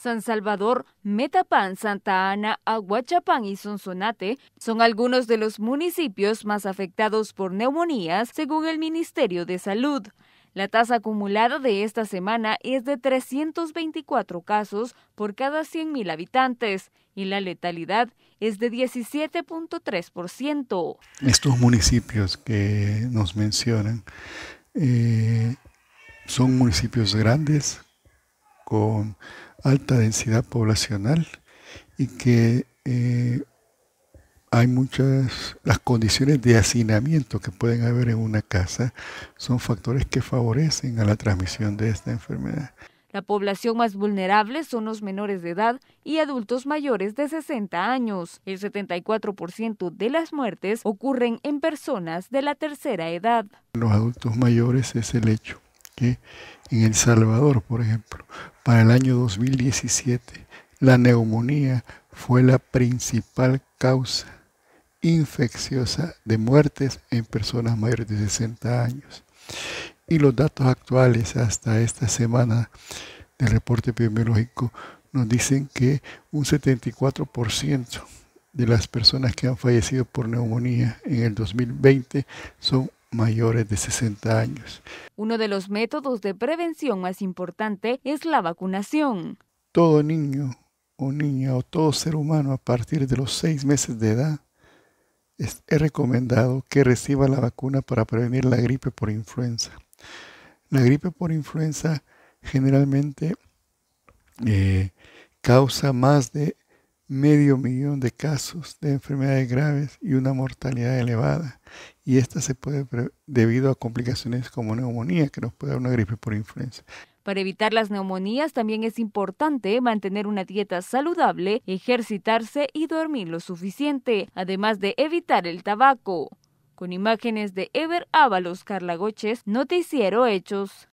San Salvador, Metapán, Santa Ana, Aguachapán y Sonsonate son algunos de los municipios más afectados por neumonías, según el Ministerio de Salud. La tasa acumulada de esta semana es de 324 casos por cada 100.000 habitantes y la letalidad es de 17.3%. Estos municipios que nos mencionan eh, son municipios grandes con alta densidad poblacional y que eh, hay muchas, las condiciones de hacinamiento que pueden haber en una casa son factores que favorecen a la transmisión de esta enfermedad. La población más vulnerable son los menores de edad y adultos mayores de 60 años. El 74% de las muertes ocurren en personas de la tercera edad. Los adultos mayores es el hecho que en El Salvador, por ejemplo, para el año 2017, la neumonía fue la principal causa infecciosa de muertes en personas mayores de 60 años. Y los datos actuales hasta esta semana del reporte epidemiológico nos dicen que un 74% de las personas que han fallecido por neumonía en el 2020 son mayores de 60 años. Uno de los métodos de prevención más importante es la vacunación. Todo niño o niña o todo ser humano a partir de los seis meses de edad es, recomendado que reciba la vacuna para prevenir la gripe por influenza. La gripe por influenza generalmente eh, causa más de medio millón de casos de enfermedades graves y una mortalidad elevada. Y esta se puede debido a complicaciones como neumonía, que nos puede dar una gripe por influenza. Para evitar las neumonías también es importante mantener una dieta saludable, ejercitarse y dormir lo suficiente, además de evitar el tabaco. Con imágenes de Ever Ábalos Carlagoches, Noticiero Hechos.